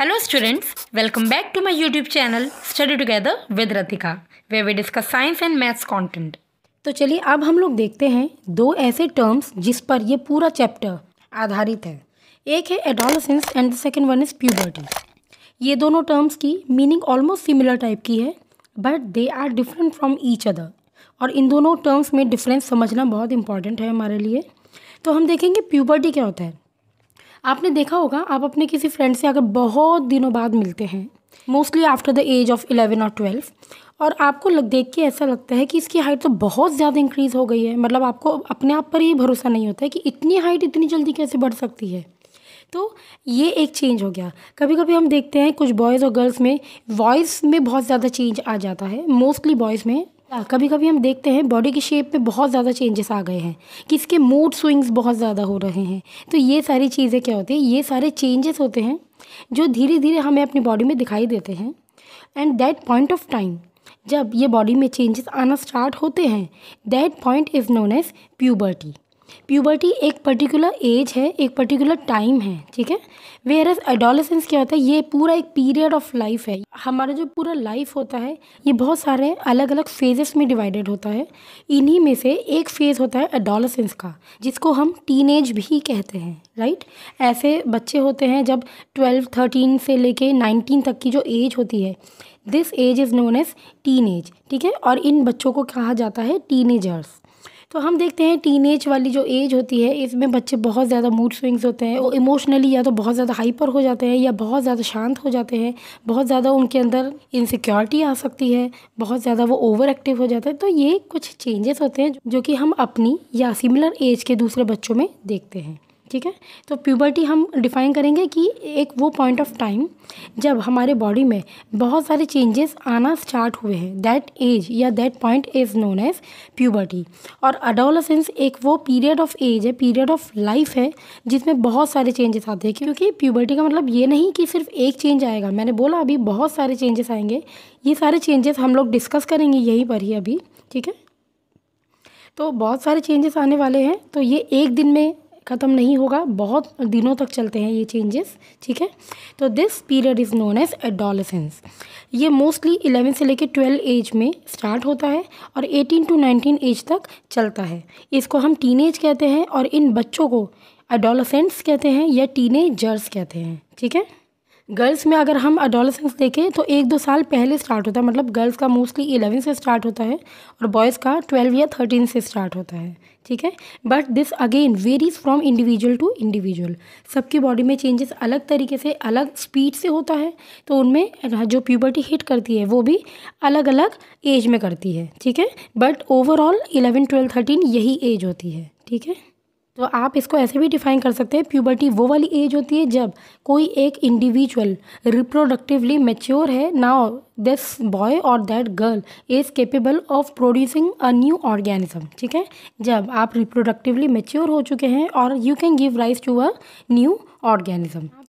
hello students welcome back to my YouTube channel study together with Ratika where we discuss science and maths content तो चलिए अब हम लोग देखते हैं दो ऐसे टर्म्स जिस पर ये पूरा चैप्टर आधारित है एक है adolescence and the second one is puberty ये दोनों टर्म्स की मीनिंग ऑलमोस्ट सिमिलर टाइप की है but they are different from each other और इन दोनों टर्म्स में डिफरेंस समझना बहुत इंपॉर्टेंट है हमारे लिए तो हम देखेंगे प्यूबर्टी क्या होता है आपने देखा होगा आप अपने किसी फ्रेंड से अगर बहुत दिनों बाद मिलते हैं mostly after the age of eleven और ट्वेल्व और आपको लग देख के ऐसा लगता है कि इसकी हाइट तो बहुत ज़्यादा इंक्रीज़ हो गई है मतलब आपको अपने आप पर ही भरोसा नहीं होता है कि इतनी हाइट इतनी जल्दी कैसे बढ़ सकती है तो ये एक चेंज हो गया कभी कभी हम देखते हैं कुछ बॉयज़ और गर्ल्स में वॉइस में बहुत ज़्यादा चेंज आ जाता है मोस्टली बॉयज़ में कभी कभी हम देखते हैं बॉडी की शेप में बहुत ज़्यादा चेंजेस आ गए हैं किसके मूड स्विंग्स बहुत ज़्यादा हो रहे हैं तो ये सारी चीज़ें क्या होती है ये सारे चेंजेस होते हैं जो धीरे धीरे हमें अपनी बॉडी में दिखाई देते हैं and that point of time जब ये बॉडी में चेंजेस आना स्टार्ट होते हैं that point is known as puberty puberty एक पर्टिकुलर एज है एक पर्टिकुलर टाइम है ठीक है वेयर एज एडोलेसेंस क्या होता है ये पूरा एक पीरियड ऑफ लाइफ है हमारा जो पूरा लाइफ होता है ये बहुत सारे अलग अलग फेजेस में डिवाइडेड होता है इन्हीं में से एक फेज़ होता है एडोलेसेंस का जिसको हम टीन भी कहते हैं राइट ऐसे बच्चे होते हैं जब ट्वेल्व थर्टीन से लेके नाइनटीन तक की जो एज होती है this age is known as teenage ठीक है और इन बच्चों को कहा जाता है टीनेजर्स तो हम देखते हैं टीन वाली जो एज होती है इसमें बच्चे बहुत ज़्यादा मूड स्विंग्स होते हैं वो इमोशनली या तो बहुत ज़्यादा हाइपर हो जाते हैं या बहुत ज़्यादा शांत हो जाते हैं बहुत ज़्यादा उनके अंदर इनसिक्योरिटी आ सकती है बहुत ज़्यादा वो ओवर एक्टिव हो जाते हैं तो ये कुछ चेंजेस होते हैं जो कि हम अपनी या सिमिलर एज के दूसरे बच्चों में देखते हैं ठीक है तो प्यूबर्टी हम डिफ़ाइन करेंगे कि एक वो पॉइंट ऑफ टाइम जब हमारे बॉडी में बहुत सारे चेंजेस आना स्टार्ट हुए हैं दैट एज या that point is known as puberty और अडोलसेंस एक वो पीरियड ऑफ एज है पीरियड ऑफ लाइफ है जिसमें बहुत सारे चेंजेस आते हैं क्योंकि प्यूबर्टी का मतलब ये नहीं कि सिर्फ एक चेंज आएगा मैंने बोला अभी बहुत सारे चेंजेस आएंगे ये सारे चेंजेस हम लोग डिस्कस करेंगे यहीं पर ही अभी ठीक है तो बहुत सारे चेंजेस आने वाले हैं तो ये एक दिन में ख़त्म नहीं होगा बहुत दिनों तक चलते हैं ये चेंजेस ठीक है तो this period is known as adolescence ये मोस्टली इलेवन से लेकर ट्वेल्व एज में स्टार्ट होता है और एटीन टू नाइनटीन एज तक चलता है इसको हम टीन कहते हैं और इन बच्चों को एडोलसेंट्स कहते हैं या टीनेजर्स कहते हैं ठीक है गर्ल्स में अगर हम अडोलसेंस देखें तो एक दो साल पहले स्टार्ट होता है मतलब गर्ल्स का मोस्टली इलेवन से स्टार्ट होता है और बॉयज़ का ट्वेल्व या थर्टीन से स्टार्ट होता है ठीक है but this again varies from individual to individual सबकी बॉडी में चेंजेस अलग तरीके से अलग स्पीड से होता है तो उनमें जो प्यूबर्टी हिट करती है वो भी अलग अलग एज में करती है ठीक है but overall eleven twelve thirteen यही एज होती है ठीक है तो आप इसको ऐसे भी डिफाइन कर सकते हैं प्यूबर्टी वो वाली एज होती है जब कोई एक इंडिविजुअल रिप्रोडक्टिवली मेच्योर है नाउ दिस बॉय और that girl is capable of producing a new organism ठीक है जब आप रिप्रोडक्टिवली मेच्योर हो चुके हैं और you can give rise to a new organism